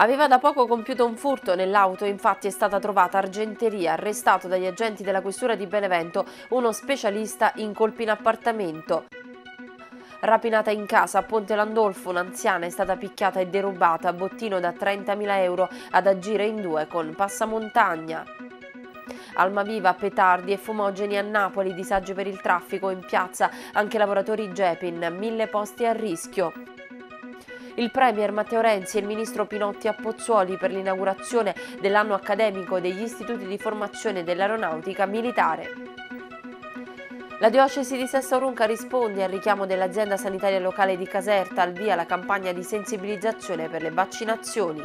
Aveva da poco compiuto un furto nell'auto, infatti è stata trovata argenteria, arrestato dagli agenti della questura di Benevento, uno specialista in colpi in appartamento. Rapinata in casa a Ponte Landolfo, un'anziana è stata picchiata e derubata, bottino da 30.000 euro ad agire in due con Passamontagna. Almaviva, petardi e fumogeni a Napoli, disagio per il traffico in piazza, anche lavoratori Jepin, mille posti a rischio. Il Premier Matteo Renzi e il Ministro Pinotti a Pozzuoli per l'inaugurazione dell'anno accademico degli istituti di formazione dell'aeronautica militare. La diocesi di Sesto Runca risponde al richiamo dell'azienda sanitaria locale di Caserta al via la campagna di sensibilizzazione per le vaccinazioni.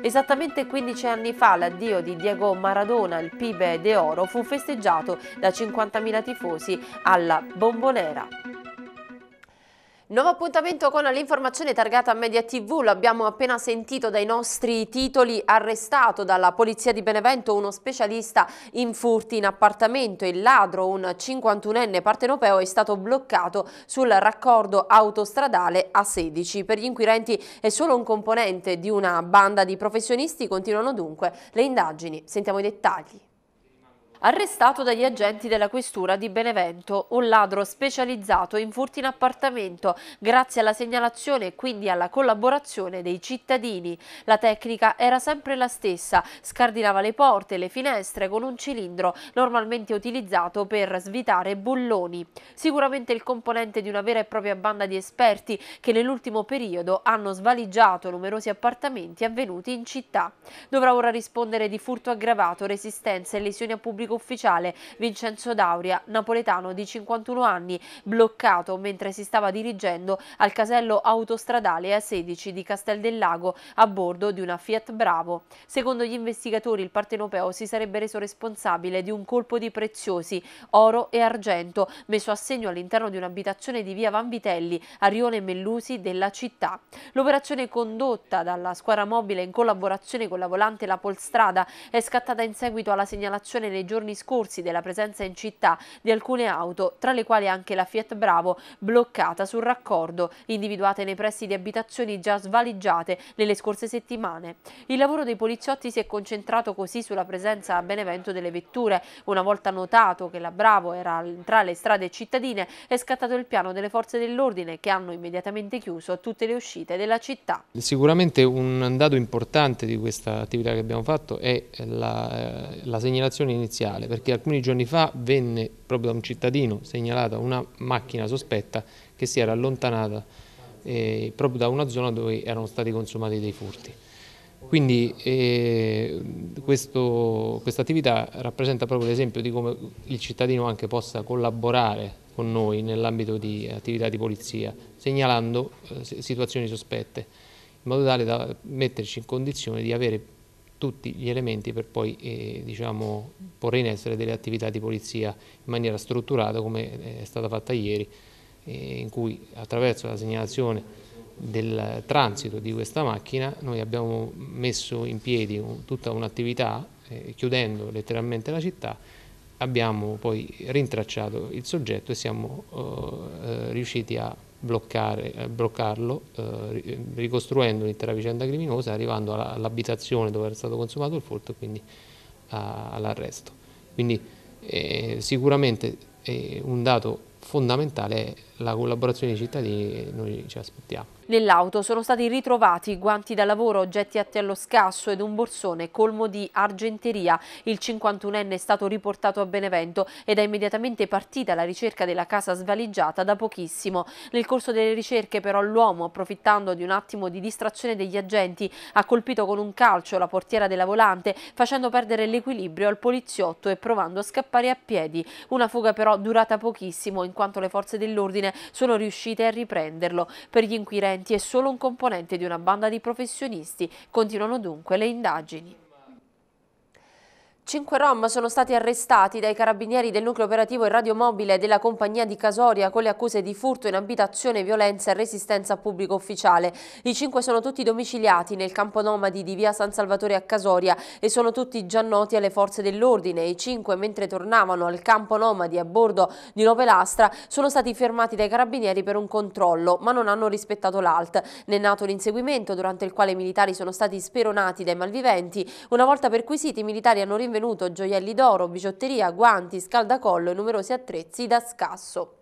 Esattamente 15 anni fa l'addio di Diego Maradona, il Pibe de Oro, fu festeggiato da 50.000 tifosi alla Bombonera. Nuovo appuntamento con l'informazione targata a Media TV, l'abbiamo appena sentito dai nostri titoli, arrestato dalla polizia di Benevento uno specialista in furti in appartamento, il ladro, un 51enne partenopeo, è stato bloccato sul raccordo autostradale A16. Per gli inquirenti è solo un componente di una banda di professionisti, continuano dunque le indagini. Sentiamo i dettagli. Arrestato dagli agenti della questura di Benevento, un ladro specializzato in furti in appartamento grazie alla segnalazione e quindi alla collaborazione dei cittadini. La tecnica era sempre la stessa, scardinava le porte e le finestre con un cilindro normalmente utilizzato per svitare bulloni. Sicuramente il componente di una vera e propria banda di esperti che nell'ultimo periodo hanno svaligiato numerosi appartamenti avvenuti in città. Dovrà ora rispondere di furto aggravato, resistenza e lesioni a pubblico pubblico ufficiale Vincenzo Dauria, napoletano di 51 anni, bloccato mentre si stava dirigendo al casello autostradale A16 di Castel del Lago a bordo di una Fiat Bravo. Secondo gli investigatori il partenopeo si sarebbe reso responsabile di un colpo di preziosi, oro e argento, messo a segno all'interno di un'abitazione di via Vanvitelli a Rione Mellusi della città. L'operazione condotta dalla squadra mobile in collaborazione con la volante La Polstrada è scattata in seguito alla segnalazione nei giorni giorni scorsi della presenza in città di alcune auto, tra le quali anche la Fiat Bravo, bloccata sul raccordo, individuate nei pressi di abitazioni già svaligiate nelle scorse settimane. Il lavoro dei poliziotti si è concentrato così sulla presenza a Benevento delle vetture. Una volta notato che la Bravo era tra le strade cittadine, è scattato il piano delle forze dell'ordine che hanno immediatamente chiuso tutte le uscite della città. Sicuramente un dato importante di questa attività che abbiamo fatto è la, eh, la segnalazione iniziale parziale perché alcuni giorni fa venne proprio da un cittadino segnalata una macchina sospetta che si era allontanata eh, proprio da una zona dove erano stati consumati dei furti. Quindi eh, questa attività rappresenta proprio l'esempio di come il cittadino anche possa collaborare con noi nell'ambito di attività di polizia, segnalando eh, situazioni sospette, in modo tale da metterci in condizione di avere tutti gli elementi per poi eh, diciamo, porre in essere delle attività di polizia in maniera strutturata come eh, è stata fatta ieri, eh, in cui attraverso la segnalazione del transito di questa macchina noi abbiamo messo in piedi tutta un'attività eh, chiudendo letteralmente la città abbiamo poi rintracciato il soggetto e siamo oh, eh, riusciti a bloccare, eh, bloccarlo eh, ricostruendo l'intera vicenda criminosa arrivando all'abitazione dove era stato consumato il furto e quindi all'arresto. Quindi eh, sicuramente eh, un dato fondamentale è la collaborazione dei cittadini noi ci aspettiamo. Nell'auto sono stati ritrovati guanti da lavoro, oggetti atti allo scasso ed un borsone colmo di argenteria. Il 51enne è stato riportato a Benevento ed è immediatamente partita la ricerca della casa svaligiata da pochissimo. Nel corso delle ricerche però l'uomo, approfittando di un attimo di distrazione degli agenti, ha colpito con un calcio la portiera della volante facendo perdere l'equilibrio al poliziotto e provando a scappare a piedi. Una fuga però durata pochissimo in quanto le forze dell'ordine macchine sono riuscite a riprenderlo. Per gli inquirenti è solo un componente di una banda di professionisti. Continuano dunque le indagini. Cinque Rom sono stati arrestati dai carabinieri del nucleo operativo e radiomobile della compagnia di Casoria con le accuse di furto in abitazione, violenza e resistenza a pubblico ufficiale. I cinque sono tutti domiciliati nel campo nomadi di via San Salvatore a Casoria e sono tutti già noti alle forze dell'ordine. I cinque, mentre tornavano al campo nomadi a bordo di Novelastra, sono stati fermati dai carabinieri per un controllo, ma non hanno rispettato l'alt. Ne è nato l'inseguimento, durante il quale i militari sono stati speronati dai malviventi. Una volta perquisiti, i militari hanno rinventato rinvenuto gioielli d'oro, bigiotteria, guanti, scaldacollo e numerosi attrezzi da scasso.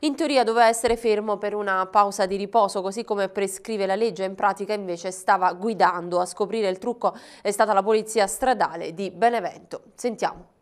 In teoria doveva essere fermo per una pausa di riposo, così come prescrive la legge, in pratica invece stava guidando. A scoprire il trucco è stata la polizia stradale di Benevento. Sentiamo.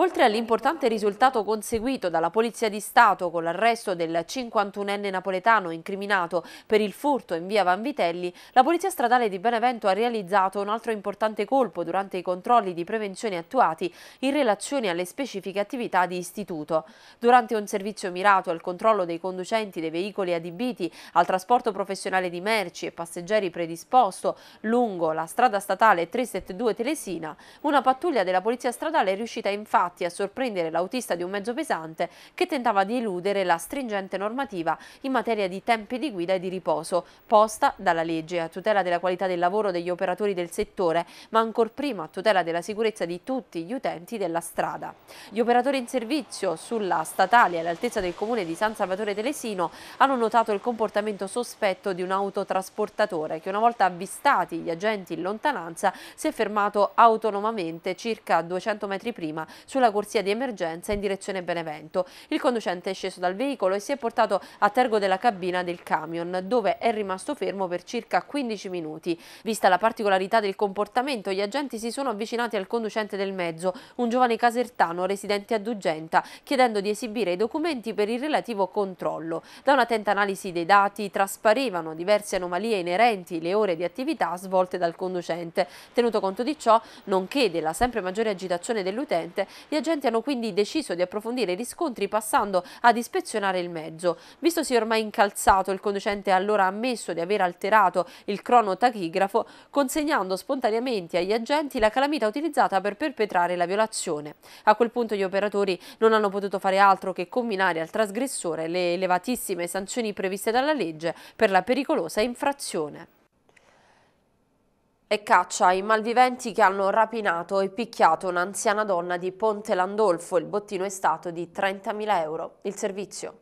Oltre all'importante risultato conseguito dalla Polizia di Stato con l'arresto del 51enne napoletano incriminato per il furto in via Vanvitelli, la Polizia Stradale di Benevento ha realizzato un altro importante colpo durante i controlli di prevenzione attuati in relazione alle specifiche attività di istituto. Durante un servizio mirato al controllo dei conducenti dei veicoli adibiti al trasporto professionale di merci e passeggeri predisposto lungo la strada statale 372 Telesina, una pattuglia della Polizia Stradale è riuscita infatti infatti a sorprendere l'autista di un mezzo pesante che tentava di eludere la stringente normativa in materia di tempi di guida e di riposo posta dalla legge a tutela della qualità del lavoro degli operatori del settore, ma ancor prima a tutela della sicurezza di tutti gli utenti della strada. Gli operatori in servizio sulla statale all'altezza del comune di San Salvatore Telesino hanno notato il comportamento sospetto di un autotrasportatore che una volta avvistati gli agenti in lontananza si è fermato autonomamente circa 200 metri prima sulla sulla corsia di emergenza in direzione Benevento. Il conducente è sceso dal veicolo e si è portato a tergo della cabina del camion, dove è rimasto fermo per circa 15 minuti. Vista la particolarità del comportamento, gli agenti si sono avvicinati al conducente del mezzo, un giovane casertano residente a Dugenta, chiedendo di esibire i documenti per il relativo controllo. Da un'attenta analisi dei dati trasparivano diverse anomalie inerenti le ore di attività svolte dal conducente. Tenuto conto di ciò, nonché della sempre maggiore agitazione dell'utente, gli agenti hanno quindi deciso di approfondire i riscontri passando ad ispezionare il mezzo. Vistosi ormai incalzato, il conducente ha allora ammesso di aver alterato il cronotachigrafo consegnando spontaneamente agli agenti la calamita utilizzata per perpetrare la violazione. A quel punto gli operatori non hanno potuto fare altro che combinare al trasgressore le elevatissime sanzioni previste dalla legge per la pericolosa infrazione e caccia ai malviventi che hanno rapinato e picchiato un'anziana donna di Ponte Landolfo. Il bottino è stato di 30.000 euro. Il servizio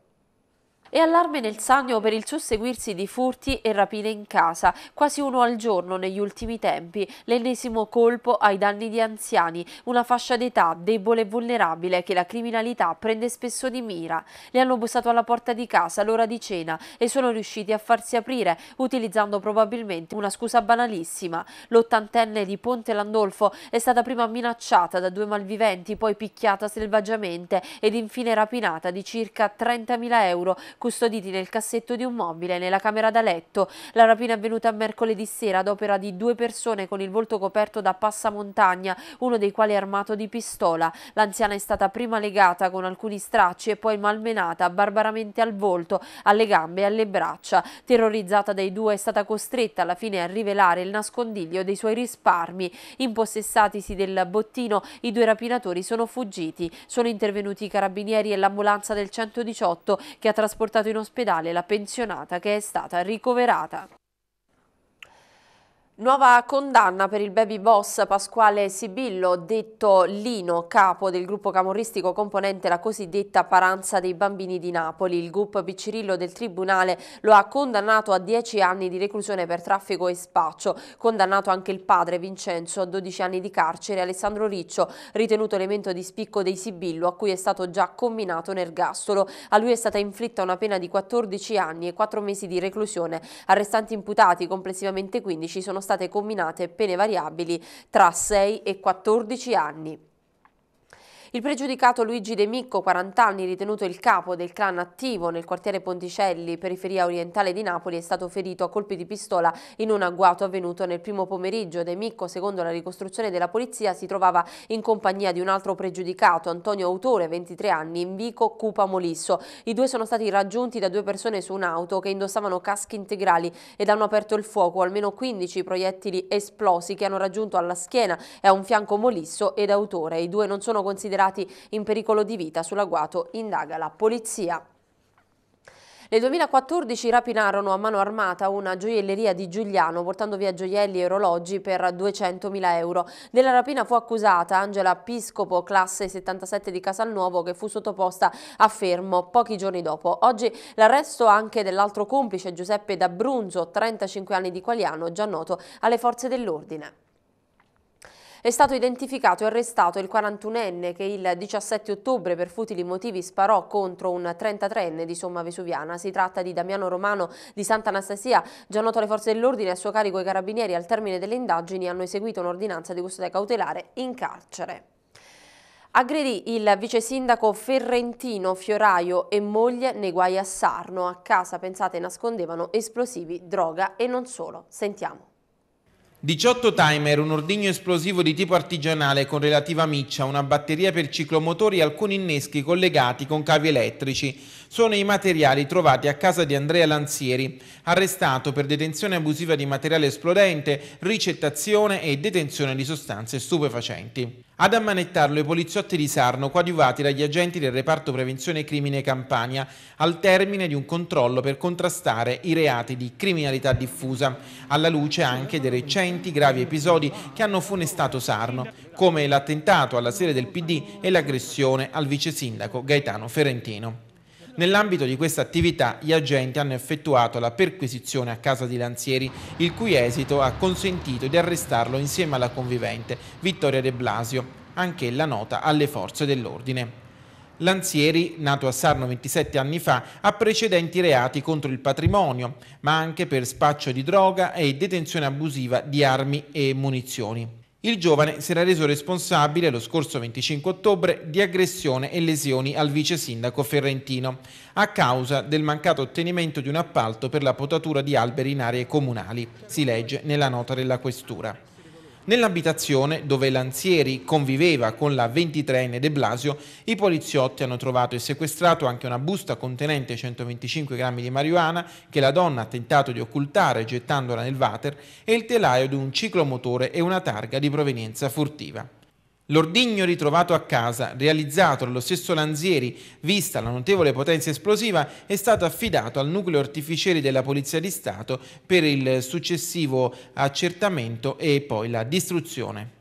e allarme nel Sannio per il susseguirsi di furti e rapine in casa, quasi uno al giorno negli ultimi tempi, l'ennesimo colpo ai danni di anziani, una fascia d'età debole e vulnerabile che la criminalità prende spesso di mira. Le hanno bussato alla porta di casa all'ora di cena e sono riusciti a farsi aprire, utilizzando probabilmente una scusa banalissima. L'ottantenne di Ponte Landolfo è stata prima minacciata da due malviventi, poi picchiata selvaggiamente ed infine rapinata di circa 30.000 euro, custoditi nel cassetto di un mobile nella camera da letto. La rapina è avvenuta mercoledì sera ad opera di due persone con il volto coperto da passamontagna, uno dei quali è armato di pistola. L'anziana è stata prima legata con alcuni stracci e poi malmenata barbaramente al volto, alle gambe e alle braccia. Terrorizzata dai due è stata costretta alla fine a rivelare il nascondiglio dei suoi risparmi. Impossessatisi del bottino, i due rapinatori sono fuggiti. Sono intervenuti i carabinieri e l'ambulanza del 118 che ha trasportato portato in ospedale la pensionata che è stata ricoverata. Nuova condanna per il baby boss Pasquale Sibillo, detto Lino, capo del gruppo camorristico componente la cosiddetta Paranza dei Bambini di Napoli. Il gruppo Piccirillo del Tribunale lo ha condannato a 10 anni di reclusione per traffico e spaccio. Condannato anche il padre Vincenzo a 12 anni di carcere, Alessandro Riccio, ritenuto elemento di spicco dei Sibillo, a cui è stato già combinato un ergastolo. A lui è stata inflitta una pena di 14 anni e 4 mesi di reclusione. Arrestanti imputati, complessivamente 15, sono stati state combinate pene variabili tra 6 e 14 anni. Il pregiudicato Luigi De Micco, 40 anni, ritenuto il capo del clan attivo nel quartiere Ponticelli, periferia orientale di Napoli, è stato ferito a colpi di pistola in un agguato avvenuto nel primo pomeriggio. De Micco, secondo la ricostruzione della polizia, si trovava in compagnia di un altro pregiudicato, Antonio Autore, 23 anni, in vico Cupa Molisso. I due sono stati raggiunti da due persone su un'auto che indossavano caschi integrali ed hanno aperto il fuoco. Almeno 15 proiettili esplosi che hanno raggiunto alla schiena e a un fianco Molisso ed Autore. I due non sono considerati risultati in pericolo di vita sull'agguato, indaga la polizia. Nel 2014 rapinarono a mano armata una gioielleria di Giuliano portando via gioielli e orologi per 200.000 euro. Della rapina fu accusata Angela Piscopo, classe 77 di Casalnuovo, che fu sottoposta a fermo pochi giorni dopo. Oggi l'arresto anche dell'altro complice Giuseppe D'Abrunzo, 35 anni di Qualiano, già noto alle forze dell'ordine. È stato identificato e arrestato il 41enne che il 17 ottobre per futili motivi sparò contro un 33enne di Somma Vesuviana. Si tratta di Damiano Romano di Sant'Anastasia, già noto alle forze dell'ordine a suo carico i carabinieri al termine delle indagini hanno eseguito un'ordinanza di custodia cautelare in carcere. Aggredì il vice sindaco Ferrentino Fioraio e moglie nei guai a Sarno. A casa, pensate, nascondevano esplosivi, droga e non solo. Sentiamo. 18 timer, un ordigno esplosivo di tipo artigianale con relativa miccia, una batteria per ciclomotori e alcuni inneschi collegati con cavi elettrici sono i materiali trovati a casa di Andrea Lanzieri, arrestato per detenzione abusiva di materiale esplodente, ricettazione e detenzione di sostanze stupefacenti. Ad ammanettarlo i poliziotti di Sarno, coadiuvati dagli agenti del reparto prevenzione crimine Campania, al termine di un controllo per contrastare i reati di criminalità diffusa, alla luce anche dei recenti gravi episodi che hanno funestato Sarno, come l'attentato alla sede del PD e l'aggressione al vice sindaco Gaetano Ferentino. Nell'ambito di questa attività gli agenti hanno effettuato la perquisizione a casa di Lanzieri, il cui esito ha consentito di arrestarlo insieme alla convivente Vittoria De Blasio, anch'ella nota alle forze dell'ordine. Lanzieri, nato a Sarno 27 anni fa, ha precedenti reati contro il patrimonio, ma anche per spaccio di droga e detenzione abusiva di armi e munizioni. Il giovane si era reso responsabile lo scorso 25 ottobre di aggressione e lesioni al vice sindaco Ferrentino a causa del mancato ottenimento di un appalto per la potatura di alberi in aree comunali, si legge nella nota della questura. Nell'abitazione dove Lanzieri conviveva con la 23enne De Blasio, i poliziotti hanno trovato e sequestrato anche una busta contenente 125 grammi di marijuana che la donna ha tentato di occultare gettandola nel water e il telaio di un ciclomotore e una targa di provenienza furtiva. L'ordigno ritrovato a casa, realizzato dallo stesso Lanzieri, vista la notevole potenza esplosiva, è stato affidato al nucleo artificieri della Polizia di Stato per il successivo accertamento e poi la distruzione.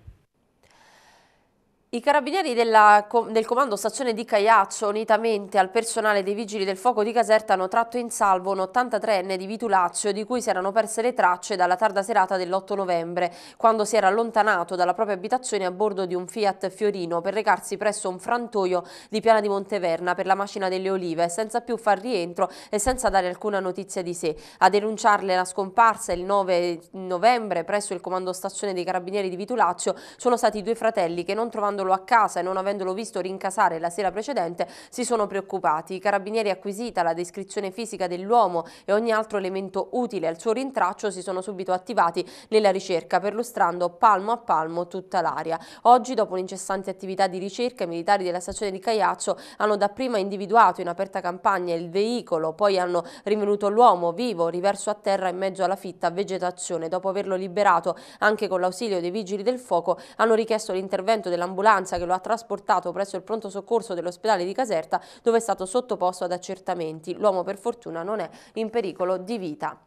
I carabinieri della, del comando stazione di Caiaccio, unitamente al personale dei vigili del fuoco di Caserta, hanno tratto in salvo un 83enne di Vitulaccio di cui si erano perse le tracce dalla tarda serata dell'8 novembre, quando si era allontanato dalla propria abitazione a bordo di un Fiat Fiorino per recarsi presso un frantoio di Piana di Monteverna per la macina delle olive, senza più far rientro e senza dare alcuna notizia di sé. A denunciarle la scomparsa il 9 novembre presso il comando stazione dei carabinieri di Vitulaccio sono stati due fratelli che non trovando portandolo a casa e non avendolo visto rincasare la sera precedente si sono preoccupati. I carabinieri acquisita la descrizione fisica dell'uomo e ogni altro elemento utile al suo rintraccio si sono subito attivati nella ricerca perlustrando palmo a palmo tutta l'area. Oggi dopo l'incessante attività di ricerca i militari della stazione di Cagliaccio hanno dapprima individuato in aperta campagna il veicolo, poi hanno rinvenuto l'uomo vivo riverso a terra in mezzo alla fitta vegetazione. Dopo averlo liberato anche con l'ausilio dei vigili del fuoco hanno richiesto l'intervento dell'ambulanza l'ambulanza che lo ha trasportato presso il pronto soccorso dell'ospedale di Caserta dove è stato sottoposto ad accertamenti. L'uomo per fortuna non è in pericolo di vita.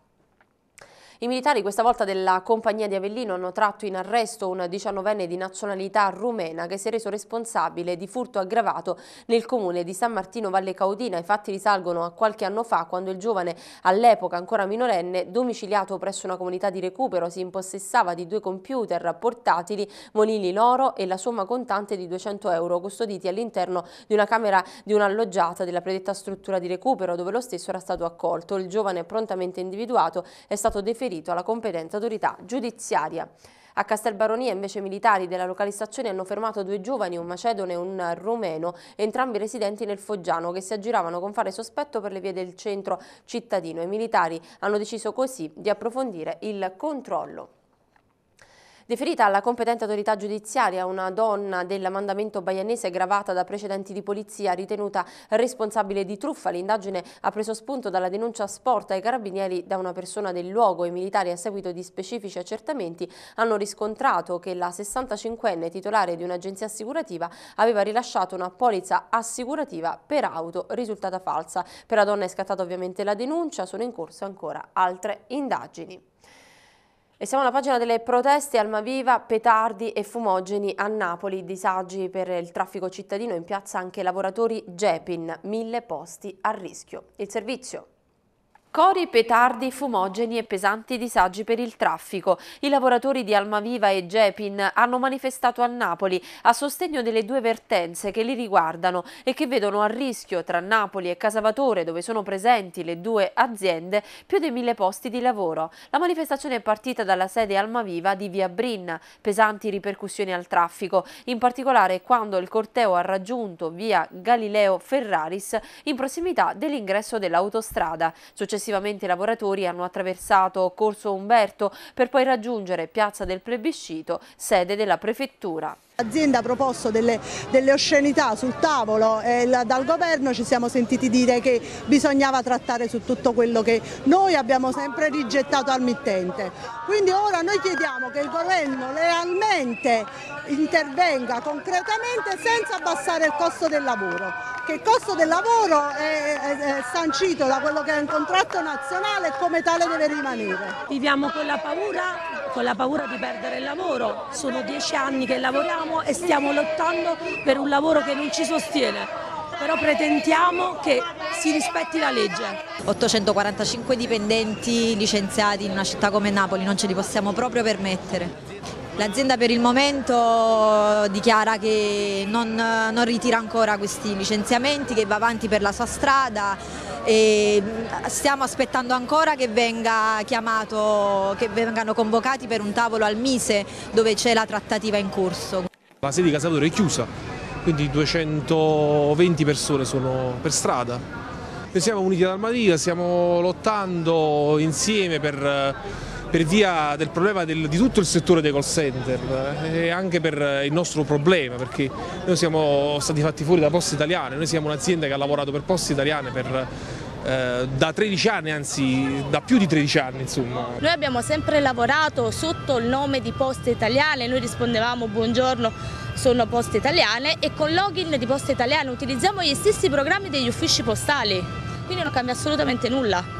I militari questa volta della compagnia di Avellino hanno tratto in arresto un 19enne di nazionalità rumena che si è reso responsabile di furto aggravato nel comune di San Martino Valle Caudina. I fatti risalgono a qualche anno fa quando il giovane, all'epoca ancora minorenne, domiciliato presso una comunità di recupero, si impossessava di due computer portatili, monili l'oro e la somma contante di 200 euro custoditi all'interno di una camera di un'alloggiata della predetta struttura di recupero dove lo stesso era stato accolto. Il giovane prontamente individuato è stato deferito trasferito alla competente autorità giudiziaria. A Castelbaronia invece militari della localizzazione hanno fermato due giovani, un macedone e un rumeno, entrambi residenti nel Foggiano, che si aggiravano con fare sospetto per le vie del centro cittadino. I militari hanno deciso così di approfondire il controllo. Deferita alla competente autorità giudiziaria una donna del mandamento baianese gravata da precedenti di polizia ritenuta responsabile di truffa, l'indagine ha preso spunto dalla denuncia sporta ai carabinieri da una persona del luogo. I militari a seguito di specifici accertamenti hanno riscontrato che la 65enne titolare di un'agenzia assicurativa aveva rilasciato una polizza assicurativa per auto risultata falsa. Per la donna è scattata ovviamente la denuncia, sono in corso ancora altre indagini. E siamo alla pagina delle proteste Almaviva, petardi e fumogeni a Napoli, disagi per il traffico cittadino, in piazza anche lavoratori Gepin, mille posti a rischio. Il servizio. Cori, petardi, fumogeni e pesanti disagi per il traffico. I lavoratori di Almaviva e Gepin hanno manifestato a Napoli a sostegno delle due vertenze che li riguardano e che vedono a rischio tra Napoli e Casavatore, dove sono presenti le due aziende, più di mille posti di lavoro. La manifestazione è partita dalla sede Almaviva di Via Brin, pesanti ripercussioni al traffico, in particolare quando il corteo ha raggiunto Via Galileo Ferraris in prossimità dell'ingresso dell'autostrada. Successivamente Successivamente i lavoratori hanno attraversato Corso Umberto per poi raggiungere Piazza del Plebiscito, sede della Prefettura. L'azienda ha proposto delle, delle, oscenità sul tavolo e eh, il, dal governo ci siamo sentiti dire che bisognava trattare su tutto quello che noi abbiamo sempre rigettato al mittente. Quindi ora noi chiediamo che il governo lealmente intervenga concretamente senza abbassare il costo del lavoro, che il costo del lavoro è, è, è sancito da quello che è un contratto nazionale e come tale deve rimanere. Viviamo con la paura con la paura di perdere il lavoro. Sono dieci anni che lavoriamo e stiamo lottando per un lavoro che non ci sostiene però pretendiamo che si rispetti la legge. 845 dipendenti licenziati in una città come Napoli non ce li possiamo proprio permettere. L'azienda per il momento eh, dichiara che non, eh, non, ritira ancora questi licenziamenti, che va avanti per la sua strada, e stiamo aspettando ancora che, venga chiamato, che vengano convocati per un tavolo al Mise dove c'è la trattativa in corso. La sede di Casalore è chiusa, quindi 220 persone sono per strada. Noi siamo uniti ad Almadia, stiamo lottando insieme per eh, per via del problema del, di tutto il settore dei call center eh, e anche per eh, il nostro problema perché noi siamo stati fatti fuori da Poste Italiane, noi siamo un'azienda che ha lavorato per Poste Italiane per eh, da 13 anni, anzi da più di 13 anni insomma. Noi abbiamo sempre lavorato sotto il nome di Poste Italiane, noi rispondevamo buongiorno sono Poste Italiane e con login di Poste Italiane utilizziamo gli stessi programmi degli uffici postali, quindi non cambia assolutamente nulla.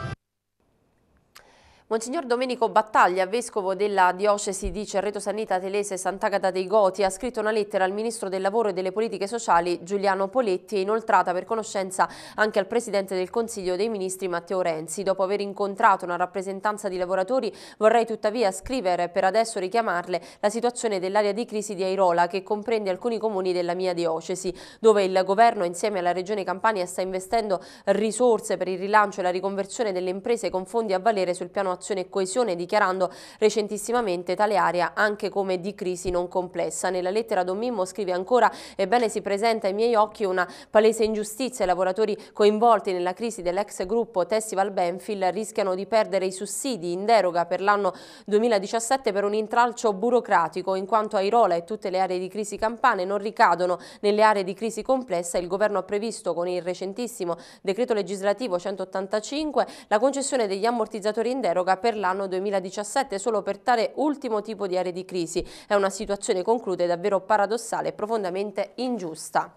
Monsignor Domenico Battaglia, vescovo della diocesi di Cerreto Sannita Telese Sant'Agata dei Goti, ha scritto una lettera al ministro del lavoro e delle politiche sociali Giuliano Poletti e inoltrata per conoscenza anche al presidente del Consiglio dei Ministri Matteo Renzi. Dopo aver incontrato una rappresentanza di lavoratori vorrei tuttavia scrivere per adesso richiamarle la situazione dell'area di crisi di Airola che comprende alcuni comuni della mia diocesi, dove il governo insieme alla regione Campania sta investendo risorse per il rilancio e la riconversione delle imprese con fondi a valere sul piano coordinazione e coesione, dichiarando recentissimamente tale area anche come di crisi non complessa. Nella lettera Don Mimmo scrive ancora «Ebbene si presenta ai miei occhi una palese ingiustizia. I lavoratori coinvolti nella crisi dell'ex gruppo Testival Benfield rischiano di perdere i sussidi in deroga per l'anno 2017 per un intralcio burocratico, in quanto Airola e tutte le aree di crisi campane non ricadono nelle aree di crisi complessa. Il governo ha previsto con il recentissimo decreto legislativo 185 la concessione degli ammortizzatori in deroga proroga per l'anno 2017 solo per tale ultimo tipo di aree di crisi. È una situazione, conclude, davvero paradossale e profondamente ingiusta.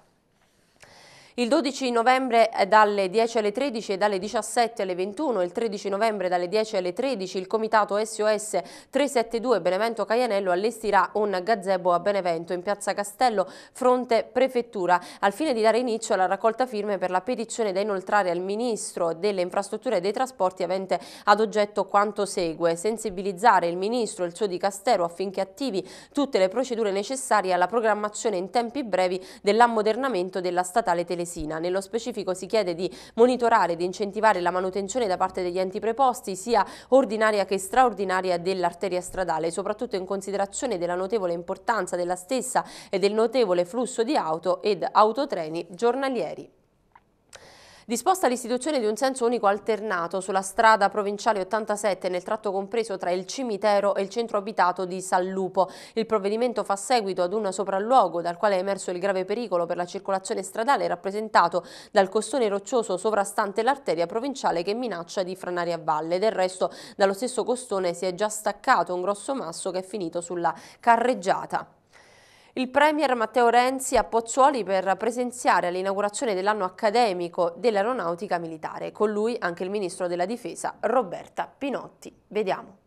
Il 12 novembre dalle 10 alle 13 e dalle 17 alle 21, il 13 novembre dalle 10 alle 13 il comitato SOS 372 Benevento Caianello allestirà un gazebo a Benevento in piazza Castello fronte prefettura al fine di dare inizio alla raccolta firme per la petizione da inoltrare al Ministro delle Infrastrutture e dei Trasporti avente ad oggetto quanto segue, sensibilizzare il Ministro e il suo di Castero affinché attivi tutte le procedure necessarie alla programmazione in tempi brevi dell'ammodernamento della statale televisione Telesina. Nello specifico si chiede di monitorare ed incentivare la manutenzione da parte degli enti preposti, sia ordinaria che straordinaria, dell'arteria stradale, soprattutto in considerazione della notevole importanza della stessa e del notevole flusso di auto ed autotreni giornalieri. Disposta l'istituzione di un senso unico alternato sulla strada provinciale 87 nel tratto compreso tra il cimitero e il centro abitato di San Lupo. Il provvedimento fa seguito ad un sopralluogo dal quale è emerso il grave pericolo per la circolazione stradale rappresentato dal costone roccioso sovrastante l'arteria provinciale che minaccia di franare a valle. Del resto dallo stesso costone si è già staccato un grosso masso che è finito sulla carreggiata. Il Premier Matteo Renzi a Pozzuoli per presenziare all'inaugurazione dell'anno accademico dell'aeronautica militare. Con lui anche il Ministro della Difesa Roberta Pinotti. Vediamo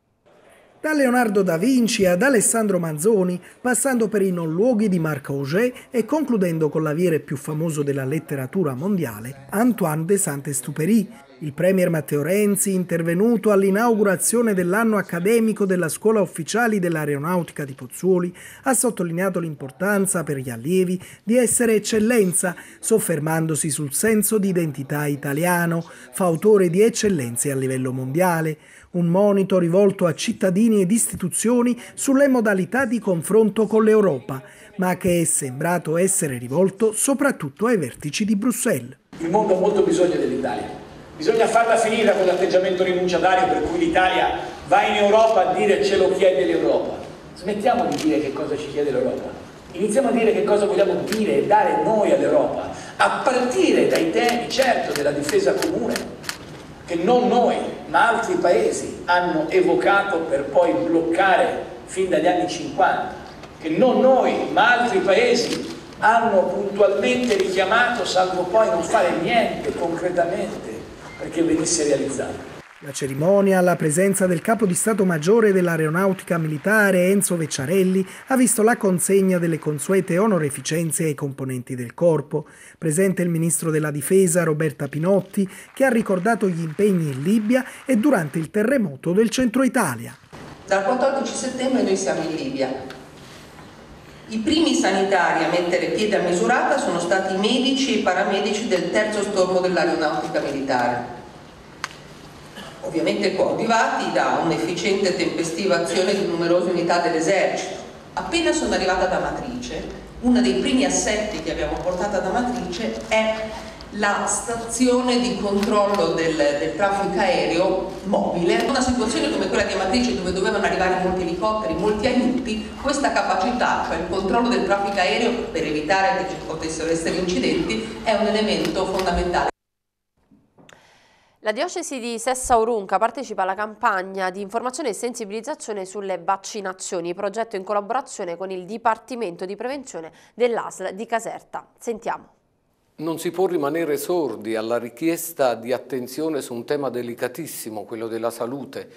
da Leonardo da Vinci ad Alessandro Manzoni, passando per i non luoghi di Marc Auger e concludendo con l'aviere più famoso della letteratura mondiale, Antoine de Saint-Exupéry. Il premier Matteo Renzi, intervenuto all'inaugurazione dell'anno accademico della Scuola Ufficiali dell'Aeronautica di Pozzuoli, ha sottolineato l'importanza per gli allievi di essere eccellenza, soffermandosi sul senso di identità italiano, fautore di eccellenze a livello mondiale un monito rivolto a cittadini ed istituzioni sulle modalità di confronto con l'Europa, ma che è sembrato essere rivolto soprattutto ai vertici di Bruxelles. Il mondo ha molto bisogno dell'Italia. Bisogna farla finita con l'atteggiamento rinunciatario per cui l'Italia va in Europa a dire ce lo chiede l'Europa. Smettiamo di dire che cosa ci chiede l'Europa. Iniziamo a dire che cosa vogliamo dire e dare noi all'Europa, a partire dai temi, certo, della difesa comune, che non noi ma altri paesi hanno evocato per poi bloccare fin dagli anni 50, che non noi ma altri paesi hanno puntualmente richiamato salvo poi non fare niente concretamente perché venisse realizzato. La cerimonia alla presenza del capo di Stato Maggiore dell'Aeronautica Militare Enzo Vecciarelli ha visto la consegna delle consuete onoreficenze ai componenti del corpo. Presente il ministro della Difesa Roberta Pinotti che ha ricordato gli impegni in Libia e durante il terremoto del centro Italia. Dal 14 settembre noi siamo in Libia. I primi sanitari a mettere piede a misurata sono stati i medici e i paramedici del terzo stormo dell'aeronautica militare ovviamente coadiuvati da un'efficiente e tempestiva azione di numerose unità dell'esercito. Appena sono arrivata da Matrice, uno dei primi assetti che abbiamo portato da Matrice è la stazione di controllo del, del, traffico aereo mobile. In Una situazione come quella di Matrice dove dovevano arrivare molti elicotteri, molti aiuti, questa capacità, cioè il controllo del traffico aereo per evitare che ci potessero essere incidenti, è un elemento fondamentale. La diocesi di Sessa Orunca partecipa alla campagna di informazione e sensibilizzazione sulle vaccinazioni, progetto in collaborazione con il Dipartimento di Prevenzione dell'ASL di Caserta. Sentiamo. Non si può rimanere sordi alla richiesta di attenzione su un tema delicatissimo, quello della salute.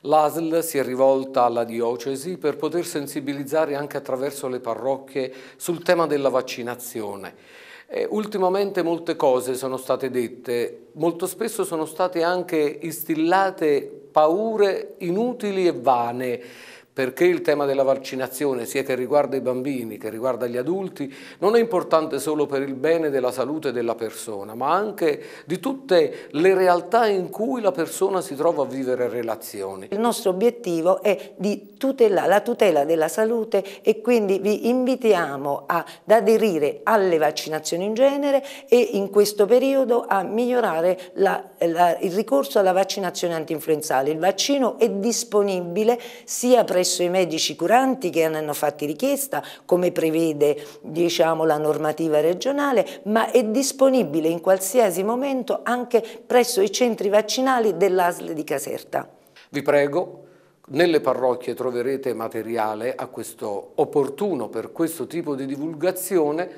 L'ASL si è rivolta alla diocesi per poter sensibilizzare anche attraverso le parrocchie sul tema della vaccinazione ultimamente molte cose sono state dette, molto spesso sono state anche instillate paure inutili e vane perché il tema della vaccinazione, sia che riguarda i bambini che riguarda gli adulti, non è importante solo per il bene della salute della persona, ma anche di tutte le realtà in cui la persona si trova a vivere relazioni. Il nostro obiettivo è di tutelare la tutela della salute e quindi vi invitiamo ad aderire alle vaccinazioni in genere e in questo periodo a migliorare la, la, il ricorso alla vaccinazione antinfluenzale. Il vaccino è disponibile sia per presso i medici curanti che ne hanno fatti richiesta, come prevede diciamo, la normativa regionale, ma è disponibile in qualsiasi momento anche presso i centri vaccinali dell'ASL di Caserta. Vi prego, nelle parrocchie troverete materiale a questo opportuno per questo tipo di divulgazione,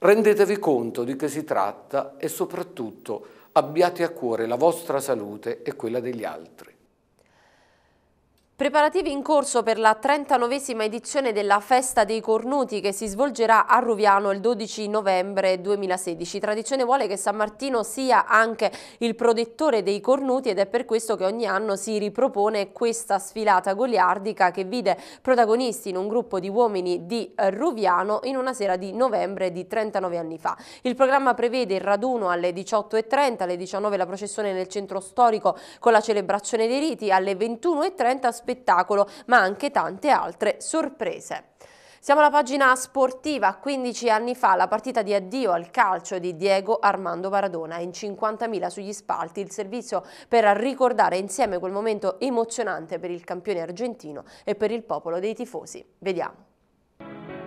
rendetevi conto di che si tratta e soprattutto abbiate a cuore la vostra salute e quella degli altri. Preparativi in corso per la 39esima edizione della Festa dei Cornuti che si svolgerà a Ruviano il 12 novembre 2016. Tradizione vuole che San Martino sia anche il protettore dei cornuti ed è per questo che ogni anno si ripropone questa sfilata goliardica che vide protagonisti in un gruppo di uomini di Ruviano in una sera di novembre di 39 anni fa. Il programma prevede il raduno alle 18.30, alle 19 la processione nel centro storico con la celebrazione dei riti, alle 21.30 speciale spettacolo, ma anche tante altre sorprese. Siamo alla pagina sportiva, 15 anni fa la partita di addio al calcio di Diego Armando Maradona in 50.000 sugli spalti, il servizio per ricordare insieme quel momento emozionante per il campione argentino e per il popolo dei tifosi. Vediamo.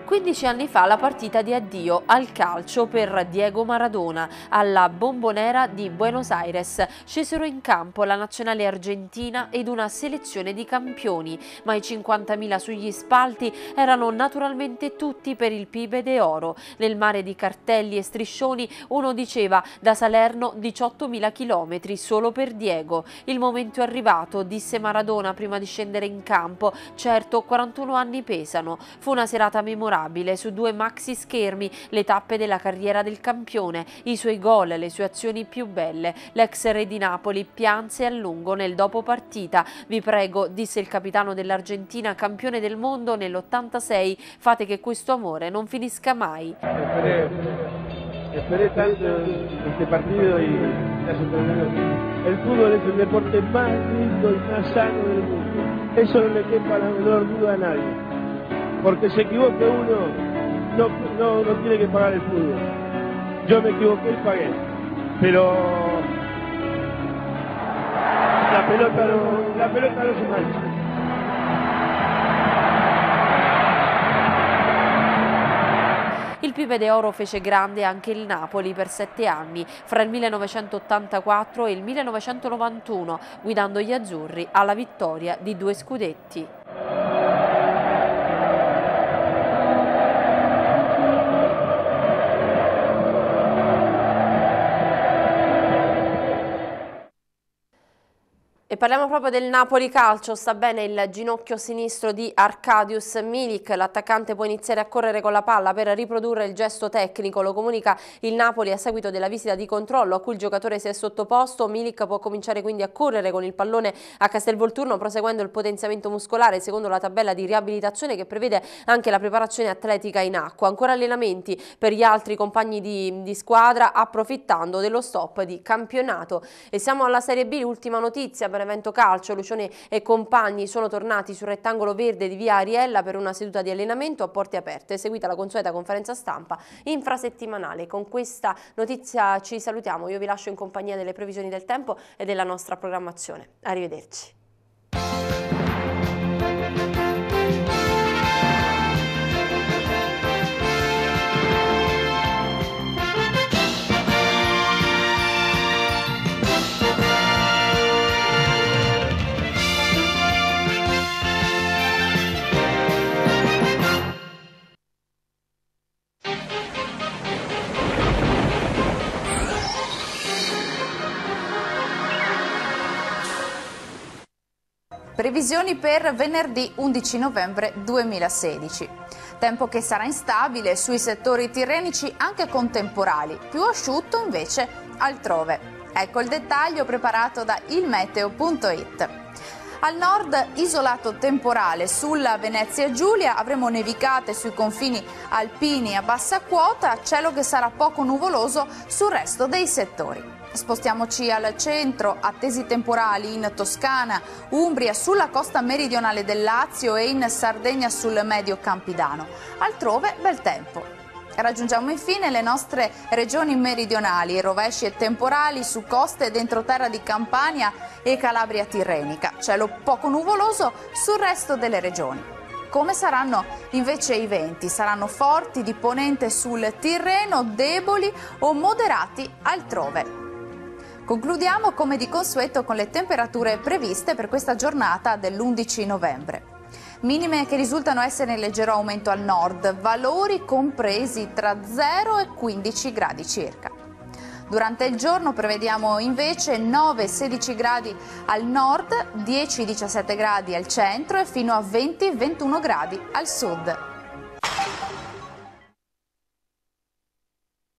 15 anni fa la partita di addio al calcio per Diego Maradona alla Bombonera di Buenos Aires. Scesero in campo la nazionale argentina ed una selezione di campioni, ma i 50.000 sugli spalti erano naturalmente tutti per il pibe de Oro. Nel mare di cartelli e striscioni uno diceva da Salerno 18.000 km solo per Diego. Il momento è arrivato, disse Maradona prima di scendere in campo. Certo, 41 anni pesano. Fu una serata memorabile memorabile su due maxi schermi le tappe della carriera del campione, i suoi gol, le sue azioni più belle. L'ex re di Napoli pianse a lungo nel dopo partita. Vi prego, disse il capitano dell'Argentina, campione del mondo nell'86, fate che questo amore non finisca mai. Esperé tanto este partido y El fútbol es el deporte más lindo y más sano del mundo. Eso no le quepa la menor duda a nadie. Porque se equivoque uno, no, no, no tiene que pagar el fútbol. Yo me equivoqué y pagué. Pero la pelota no, la pelota no se mancha. Il Pipe de Oro fece grande anche il Napoli per sette anni, fra il 1984 e il 1991, guidando gli azzurri alla vittoria di due scudetti. E parliamo proprio del Napoli calcio, sta bene il ginocchio sinistro di Arcadius Milik, l'attaccante può iniziare a correre con la palla per riprodurre il gesto tecnico, lo comunica il Napoli a seguito della visita di controllo a cui il giocatore si è sottoposto, Milik può cominciare quindi a correre con il pallone a Castelvolturno proseguendo il potenziamento muscolare secondo la tabella di riabilitazione che prevede anche la preparazione atletica in acqua, ancora allenamenti per gli altri compagni di, di squadra approfittando dello stop di campionato. E siamo alla Serie B, l'ultima notizia, per allenamento calcio. Lucione e compagni sono tornati sul rettangolo verde di via Ariella per una seduta di allenamento a porte aperte, seguita la consueta conferenza stampa infrasettimanale. Con questa notizia ci salutiamo, io vi lascio in compagnia delle previsioni del tempo e della nostra programmazione. Arrivederci. Previsioni per venerdì 11 novembre 2016. Tempo che sarà instabile sui settori tirrenici anche con temporali, più asciutto invece altrove. Ecco il dettaglio preparato da ilmeteo.it. Al nord isolato temporale sulla Venezia Giulia avremo nevicate sui confini alpini a bassa quota, cielo che sarà poco nuvoloso sul resto dei settori. Spostiamoci al centro, attesi temporali in Toscana, Umbria, sulla costa meridionale del Lazio e in Sardegna sul medio Campidano. Altrove bel tempo. Raggiungiamo infine le nostre regioni meridionali, rovesci e temporali su coste e dentroterra di Campania e Calabria Tirrenica. Cielo poco nuvoloso sul resto delle regioni. Come saranno invece i venti? Saranno forti di ponente sul Tirreno, deboli o moderati altrove. Concludiamo come di consueto con le temperature previste per questa giornata dell'11 novembre. Minime che risultano essere in leggero aumento al nord, valori compresi tra 0 e 15 gradi circa. Durante il giorno prevediamo invece 9-16 gradi al nord, 10-17 gradi al centro e fino a 20-21 gradi al sud.